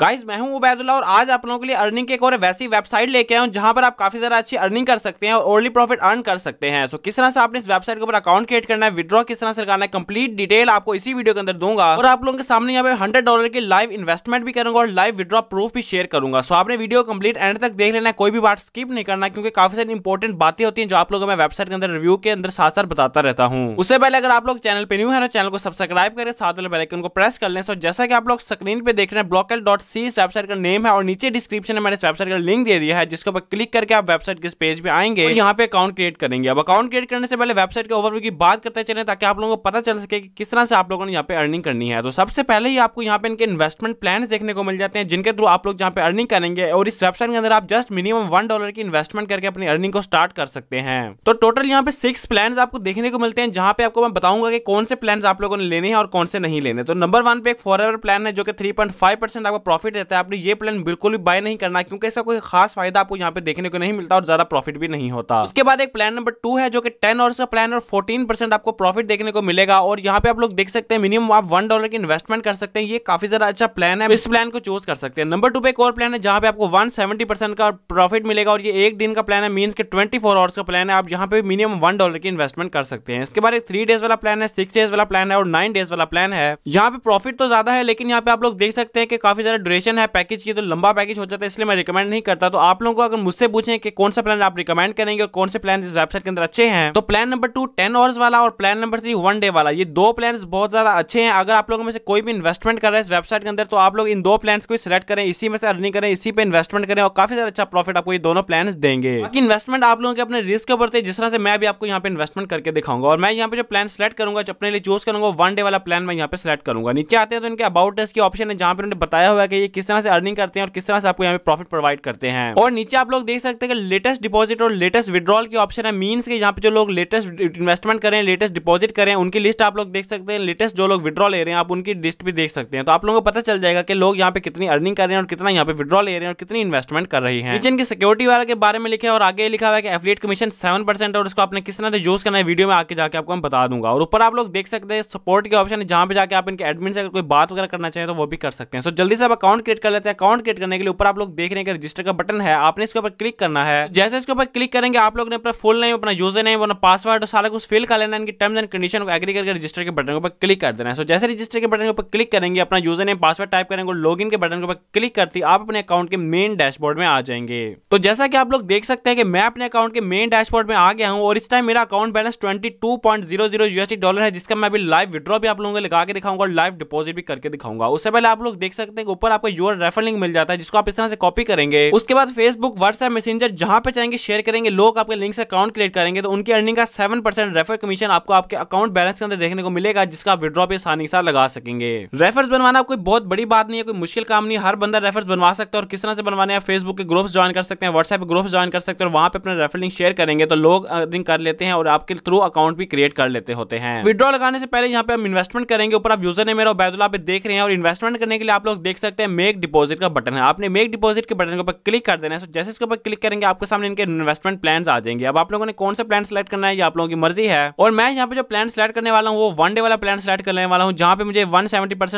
guys मैं हूं उबैदुल्ला और आज आप लोगों के लिए अर्निंग के एक और वैसी वेबसाइट लेके आया हूं जहां पर आप काफी ज्यादा अच्छी अर्निंग कर सकते हैं और ओनली प्रॉफिट अर्न कर सकते हैं सो so, किस तरह से आपने इस वेबसाइट के ऊपर अकाउंट क्रिएट करना है विद्रॉ किस तरह से लगाना है कंप्लीट डिटेल आपको इसी वीडियो के अंदर दूंगा और आप लोगों के सामने यहाँ पे हंड्रेड डॉलर की लाइव इन्वेस्टमेंट भी करूंगा और लाइव विद्रॉ प्रूफ भी शेयर करूंगा सो so, आपने वीडियो कंप्लीट एंड तक देख लेना है कोई भी बात स्किप नहीं करना क्योंकि काफी सारी इंपॉर्टेंट बातें होती है जो आप लोगों मैं वेबसाइट के अंदर रिव्यू के अंदर साथ साथ बताता रहता हूँ उससे पहले अगर आप लोग चैनल पर न्यू है ना चैनल को सब्सक्राइब करें साथ वाले बेलाइकन को प्रेस कर लें सो जैसा कि आप लोग स्क्रीन पे देख रहे हैं ब्लॉक सी इस वेबसाइट का नेम है और नीचे डिस्क्रिप्शन में मैंने इस वेबसाइट का लिंक दे दिया है जिसको पर क्लिक करके आप वेबसाइट के इस पेज पे आएंगे और यहाँ पे अकाउंट क्रिएट करेंगे अब अकाउंट क्रिएट करने से पहले वेबसाइट के ओवरव्यू की बात करते चले ताकि आप लोगों को पता चल सके कि किस तरह से आप लोगों ने यहाँ पे अर्निंग करनी है तो सबसे पहले ही आपको यहाँ पे इनके इन्वेस्टमेंट प्लान देखने को मिल जाते हैं जिनके थ्रू आप लोग यहाँ पे अर्निंग करेंगे और इस वेबसाइट के अंदर आप जस्ट मिनिमम वन डॉलर की इन्वेस्टमेंट करके अपनी अर्निंग को स्टार्ट कर सकते हैं तो टोटल यहाँ पे सिक्स प्लान आपको देखने को मिलते हैं जहाँ पे आपको मैं बताऊंगा कि कौन से प्लान आप लोगों ने लेने हैं और कौन से नहीं लेने तो नंबर वन पे एक फॉर प्लान है जो कि थ्री परसेंट आपको प्रॉफिट रहता है आपने ये प्लान बिल्कुल भी बाय नहीं करना क्योंकि ऐसा कोई खास फायदा आपको यहाँ पे देखने को नहीं मिलता और ज्यादा प्रॉफिट भी नहीं होता उसके बाद एक प्लान नंबर टू है जो कि टेन आवर्स का प्लान और फोर्टीन आपको प्रॉफिट देखने को मिलेगा और यहाँ पे आप लोग देख सकते हैं मिनिमम आप वन डॉलर की इन्वेस्टमेंट कर सकते हैं ये काफी ज्यादा अच्छा प्लान है इस प्लान को चूज कर सकते हैं नंबर टू पे एक और प्लान है जहाँ पे आपको वन का प्रॉफिट मिलेगा और ये एक दिन का प्लान है मीन के ट्वेंटी आवर्स का प्लान है आप यहाँ पे मिनिमम वन डॉलर की इन्वेस्टमेंट कर सकते हैं इसके बाद एक थ्री डेज वाला प्लान है सिक्स डेज वाला प्लान है और नाइन डेज वाला प्लान है यहाँ पे प्रॉफिट तो ज्यादा है लेकिन यहाँ पे आप लोग देख सकते हैं कि काफी ज्यादा ड्यूरेशन है पैकेज की तो लंबा पैकेज हो जाता है इसलिए मैं रिकमेंड नहीं करता तो आप लोगों को अगर मुझसे पूछें कि कौन सा प्लान आप रिकमेंड करेंगे और कौन से प्लान इस वेबसाइट के अंदर अच्छे हैं तो plan number two ten hours वाला और plan number three one day वाला ये दो प्लान बहुत ज्यादा अच्छे हैं अगर आप लोगों में से कोई भी इन्वेस्टमेंट कर रहा है इस वेबसाइट के अंदर तो आप लोग इन दो प्लान को सिलेक्ट करें इसी में से अर्निंग करें इसी पे इन्वेस्टमेंट करें और काफी ज्यादा अच्छा प्रॉफिट आपको ये दोनों प्लान देंगे बाकी इन्वेस्टमेंट आप लोगों के अपने रिस्क के ऊपर जिस तरह से मैं भी आपको यहाँ पे इन्वेस्टमेंट करके दिखाऊंगा और मैं यहाँ पे जो प्लान सिलेक्ट करूंगा अपने लिए चूज करूंगा वन डे वाला प्लान मैं यहाँ पे सिलेक्ट करूंगा नीचे आते हैं तो इनके अबाउट की ऑप्शन है जहाँ पर उन्होंने बताया हुआ है कि ये किस तरह से अर्निंग करते हैं और किस तरह से आपको यहाँ पे प्रॉफिट प्रोवाइड करते हैं और नीचे आप लोग देख सकते हैं कि लेटेस्ट डिपॉजिट और लेटेस्ट विद्रॉल की ऑप्शन है मीन के यहाँ पे जो लोग लेटेस्ट इन्वेस्टमेंट करें लेटेस्ट डिपॉजिट करें उनकी लिस्ट आप लोग देख सकते हैं लेटेस्ट जो लोग विद्रॉ ले रहे हैं आप उनकी लिस्ट भी देख सकते हैं तो आप लोगों को पता चल जाएगा कि लोग यहाँ पे कितनी अर्निंग कर रहे हैं और कितना यहाँ पे विद्रॉ ले रहे हैं और कितनी इन्वेस्टमेंट कर रही है किचन की सिक्योरिटी वाले के बारे में लिखे और आगे लिखा हुआ है कि एफिलेट कमीशन सेवन परसेंट और उसको आपने किस तरह से यूज करना है वीडियो में आके जाके आपको मैं बता दूंगा और ऊपर आप लोग देख सकते हैं सपोर्ट के ऑप्शन है जहाँ पे जाके आप इनके एडमिन से अगर कोई बात वगैरह करना चाहिए तो वो भी कर सकते हैं सो जल्दी से आप अकाउंट क्रिएट कर लेते हैं अकाउंट क्रिएट करने के लिए ऊपर आप लोग देख रहे हैं रजिस्टर का बटन है आपने इसके ऊपर क्लिक करना है जैसे इसके ऊपर क्लिक करेंगे आप लोग ने अपना फुल नेम अपना यूजर नेम अपना पासवर्ड सारा कुछ फिल कर लेना इनकी टर्म्स एंड कंडीशन को एग्री करके रजिस्टर के बटन के ऊपर क्लिक कर देना है सो जैसे रजिस्टर के बटन के ऊपर क्लिक करेंगे अपना यूजर नेम पासवर्ड टाइप करेंगे लॉग के बटन के ऊपर क्लिक करती आप अपने अकाउंट के मेन डैशबोर्ड में आ जाएंगे तो जैसा कि आप लोग देख सकते हैं कि मैं अपने अकाउंट के मेन डैशबोर्ड में आ गया हूँ और इस टाइम मेरा account balance twenty two point zero zero USD dollar है जिसका मैं अभी लाइव विड्रॉ भी आप लोगों को लगा के दिखाऊंगा और लाइव डिपॉजिट भी करके दिखाऊंगा उससे पहले आप लोग देख सकते हैं ऊपर ऊपर आपको यूर रेफर लिंक मिल जाता है जिसको आप इस तरह से कॉपी करेंगे उसके बाद फेसबुक व्हाट्सएप मैसेजर जहां पे चाहेंगे शेयर करेंगे लोग आपके लिंक से अकाउंट क्रिएट करेंगे तो उनकी अर्निंग का सेवन परसेंट रेफर कमीशन आपको आपके अकाउंट बैलेंस के अंदर देखने को मिलेगा जिसका विद्रॉ भी पे आसानी से लगा सकेंगे रेफर बनवाना कोई बहुत बड़ी बात नहीं है कोई मुश्किल काम नहीं हर बंदा रेफर बनवा सकता है और किस तरह से बनवाने हैं फेसबुक के ग्रुप्स ज्वाइन कर सकते हैं व्हाट्सएप ग्रुप ज्वाइन कर सकते हैं वहां पर अपने रेफर लिंक शेयर करेंगे तो लोग अर्निंग कर लेते हैं और आपके थ्रू अकाउंट भी क्रिएट कर लेते होते हैं विद्रॉ लगाने से पहले यहाँ पे हम इन्वेस्टमेंट करेंगे ऊपर आप यूजर ने मेरा बैदुल्ला देख रहे हैं और इन्वेस्टमेंट करने के लिए आप लोग देख सकते सकते हैं मेक डिपॉजिट का बटन है आपने मेक डिपॉजिट के बटन के ऊपर क्लिक कर देना है तो जैसे इसके ऊपर क्लिक करेंगे आपके सामने इनके इन्वेस्टमेंट प्लान आ जाएंगे अब आप लोगों ने कौन सा प्लान सेलेक्ट करना है ये आप लोगों की मर्जी है और मैं यहाँ पे जो प्लान सेलेक्ट करने वाला हूँ वो वन डे वाला प्लान सेलेक्ट करने वाला हूँ जहाँ पे मुझे वन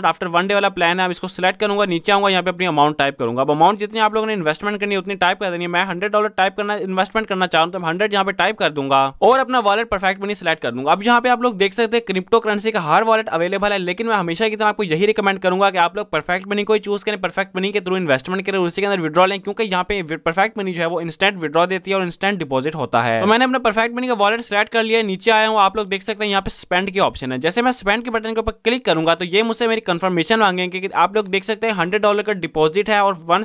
आफ्टर वन डे वाला प्लान है आप इसको सिलेक्ट करूंगा नीचे आऊंगा यहाँ पे अपनी अमाउंट टाइप करूंगा अब अमाउंट जितनी आप लोगों ने इन्वेस्टमेंट करनी उतनी टाइप कर देनी मैं हंड्रेड डॉलर टाइप करना इन्वेस्टमेंट करना चाहूँ तो हंड्रेड यहाँ पे टाइप कर दूंगा और अपना वॉलेट परफेक्ट मनी सेलेक्ट कर दूंगा अब यहाँ पे आप लोग देख सकते हैं क्रिप्टो करेंसी का हर वॉलेट अवेलेबल है लेकिन मैं हमेशा की तरह आपको यही रिकमेंड करूंगा कि आप लोग परफेक्ट मनी को ही चूज करें परफेक्ट मनी के थ्रू इन्वेस्टमेंट करें उसी के अंदर विद्रॉ लें क्योंकि यहाँ पे परफेक्ट मनी जो है वो इंस्टेंट विद्रॉ देती है और इंस्टेंट डिपॉजिट होता है तो मैंने अपना परफेक्ट मनी का वॉलेट सेलेक्ट कर लिया नीचे आया हूँ आप लोग देख सकते हैं यहाँ पे स्पेंड के ऑप्शन है जैसे मैं स्पेंड के बटन के ऊपर क्लिक करूंगा तो ये मुझसे मेरी कंफर्मेशन मांगेंगे कि आप लोग देख सकते हैं हंड्रेड डॉलर का डिपॉजिट है और वन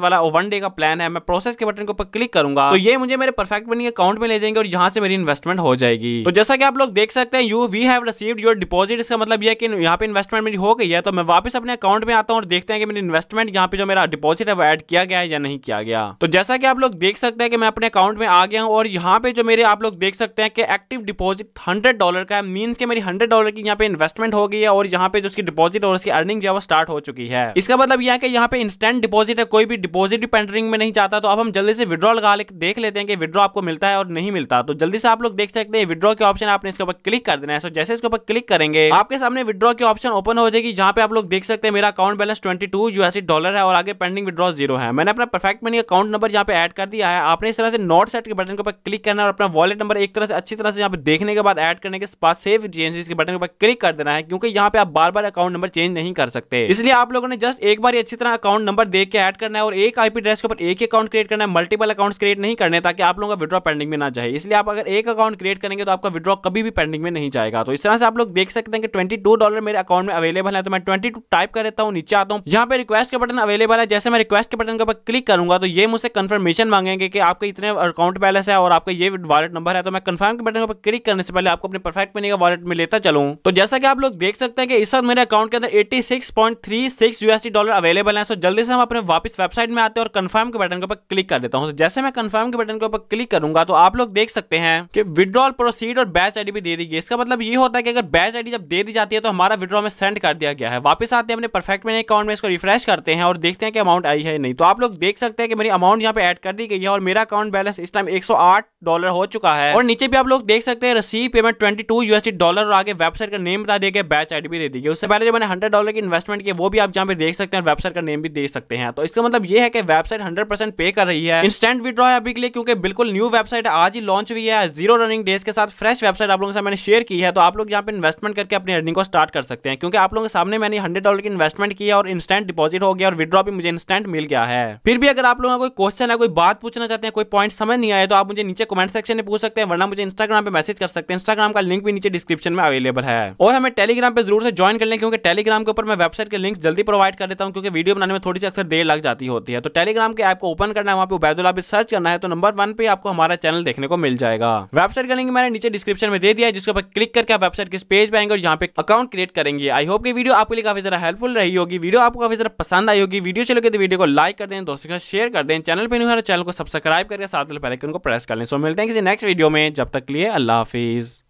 वाला और वन डे का प्लान है मैं प्रोसेस के बटन के ऊपर क्लिक करूंगा तो ये मुझे मेरे परफेक्ट मनी अकाउंट में ले जाएंगे और यहाँ से मेरी इन्वेस्टमेंट हो जाएगी तो जैसा कि आप लोग देख सकते हैं you we have receive your deposit इसका मतलब यह कि यहाँ पे इन्वेस्टमेंट मेरी हो गई है तो मैं वापस अपने अकाउंट में आता हूँ और देखते हैं हैं कि मेरी इन्वेस्टमेंट यहाँ पे जो मेरा डिपॉजिट है वो एड किया गया है या नहीं किया गया तो जैसा कि आप लोग देख सकते हैं कि मैं अपने अकाउंट में आ गया हूँ और यहाँ पे जो मेरे आप लोग देख सकते हैं कि एक्टिव डिपॉजिट हंड्रेड डॉलर का है मीन के मेरी हंड्रेड डॉलर की यहाँ पे इन्वेस्टमेंट हो गई है और यहाँ पे जो उसकी डिपॉजिट और उसकी अर्निंग जो है वो स्टार्ट हो चुकी है इसका मतलब यह है कि यहाँ पे इंस्टेंट डिपॉजिट है कोई भी डिपॉजिट भी पेंडरिंग में नहीं जाता तो अब हम जल्दी से विड्रॉ लगा देख लेते हैं कि विड्रॉ आपको मिलता है और नहीं मिलता तो जल्दी से आप लोग देख सकते हैं विड्रॉ के ऑप्शन आपने इसके ऊपर क्लिक कर देना है सो जैसे इसके ऊपर क्लिक करेंगे आपके सामने विड्रॉ के ऑप्शन ओपन हो जाएगी जहाँ पे आप लोग देख सकते हैं मेरा account balance twenty twenty two USD dollar है और आगे पेंडिंग विद्रॉ जीरो है मैंने अपना परफेक्ट मनी अकाउंट नंबर यहाँ पे ऐड कर दिया है आपने इस तरह से नॉट सेट के बटन के ऊपर क्लिक करना है और अपना वॉलेट नंबर एक तरह से अच्छी तरह से यहाँ पे देखने के बाद एड करने के बाद सेव चेंजेस के बटन के ऊपर क्लिक कर देना है क्योंकि यहाँ पे आप बार बार अकाउंट नंबर चेंज नहीं कर सकते इसलिए आप लोगों ने जस्ट एक बार अच्छी तरह अकाउंट नंबर देख के एड करना है और एक आईपी ड्रेस के ऊपर एक अकाउंट क्रिएट करना है मल्टीपल अकाउंट क्रिएट नहीं करने ताकि आप लोगों का विद्रॉ पेंडिंग में ना जाए इसलिए आप अगर एक अकाउंट क्रिएट करेंगे तो आपका विद्रॉ कभी भी पेंडिंग में नहीं जाएगा तो इस तरह से आप लोग देख सकते हैं कि ट्वेंटी डॉलर मेरे अकाउंट में अवेलेबल है तो मैं ट्वेंटी टाइप कर देता हूँ नीचे आता हूँ यहाँ पे रिक्वेस्ट के बटन अवेलेबल है जैसे मैं रिक्वेस्ट के बटन के ऊपर क्लिक करूंगा तो ये मुझसे कंफर्मेशन मांगेंगे कि आपके इतने अकाउंट बैलेंस है और आपका ये वॉलेट नंबर है तो मैं कंफर्म के बटन के ऊपर क्लिक करने से पहले आपको अपने परफेक्ट मनी का वॉलेट में लेता चलूँ तो जैसा कि आप लोग देख सकते हैं कि इस वक्त मेरे अकाउंट के अंदर eighty six point three six USD dollar available है सो जल्दी से हम अपने वापस वेबसाइट में आते हैं और कन्फर्म के बटन के ऊपर क्लिक कर देता हूँ तो जैसे मैं कन्फर्म के बटन के ऊपर क्लिक करूंगा तो आप लोग देख सकते हैं कि विड्रॉल प्रोसीड और बैच आईडी भी दे दी गई इसका मतलब ये होता है कि अगर बैच आईडी जब दे दी जाती है तो हमारा विड्रॉ में सेंड कर दिया गया है वापस आते हैं अपने परफेक्ट मनी अकाउंट में में इसको रिफ्रेश करते हैं और देखते हैं कि अमाउंट आई है नहीं तो आप लोग देख सकते हैं कि मेरी अमाउंट यहाँ पे ऐड कर दी गई है और मेरा अकाउंट बैलेंस इस टाइम 108 डॉलर हो चुका है और नीचे भी आप लोग देख सकते हैं रसीद पेमेंट 22 यूएसडी डॉलर और आगे वेबसाइट का नेम बता देगा बैच आई भी दे दी उससे पहले जो मैंने हंड्रेड डॉलर की इन्वेस्टमेंट की वो भी आप जहाँ पे देख सकते हैं वेबसाइट का नेम भी देख सकते हैं तो इसका मतलब ये है कि वेबसाइट हंड्रेड पे कर रही है इंस्टेंट विद्रॉ है अभी के लिए क्योंकि बिल्कुल न्यू वेबसाइट आज ही लॉन्च हुई है जीरो रनिंग डेज के साथ फ्रेश वेबसाइट आप लोगों के साथ मैंने शेयर की है तो आप लोग यहाँ पे इन्वेस्टमेंट करके अपनी अर्निंग को स्टार्ट कर सकते हैं क्योंकि आप लोगों के सामने मैंने हंड्रेड डॉलर की इन्वेस्टमेंट की है और इंस्टेंट डिपॉजिट हो गया और विद्रॉ भी मुझे इंस्टेंट मिल गया है फिर भी अगर आप लोगों का कोई क्वेश्चन है कोई बात पूछना चाहते हैं कोई पॉइंट समझ नहीं आया तो आप मुझे नीचे कमेंट सेक्शन में पूछ सकते हैं वरना मुझे इंस्टाग्राम पे मैसेज कर सकते हैं इंस्टाग्राम का लिंक भी नीचे डिस्क्रिप्शन में अवेलेबल है और हमें टेलीग्राम पर जरूर से ज्वाइन कर लें क्योंकि टेलीग्राम के ऊपर मैं वेबसाइट के लिंक जल्दी प्रोवाइड कर देता हूँ क्योंकि वीडियो बनाने में थोड़ी सी अक्सर देर लग जाती होती है तो टेलीग्राम के ऐप को ओपन करना है वहाँ पे उबैदुल आप सर्च करना है तो नंबर वन पे आपको हमारा चैनल देखने को मिल जाएगा वेबसाइट का लिंक मैंने नीचे डिस्क्रिप्शन में दे दिया है जिसके ऊपर क्लिक करके आप वेबसाइट किस पेज पे आएंगे और यहाँ पे अकाउंट क्रिएट करेंगे आई होप की वीडियो आपके लिए काफी ज्यादा हेल्पफुल रही होगी वीडियो आप आपको काफी ज़रा पसंद आई होगी वीडियो चलोगे तो वीडियो को लाइक कर दें दोस्तों के साथ शेयर कर दें चैनल पर नहीं चैनल तो को सब्सक्राइब करके साथ में पहले उनको प्रेस कर लें सो मिलते हैं किसी नेक्स्ट वीडियो में जब तक लिए अल्लाह हाफिज़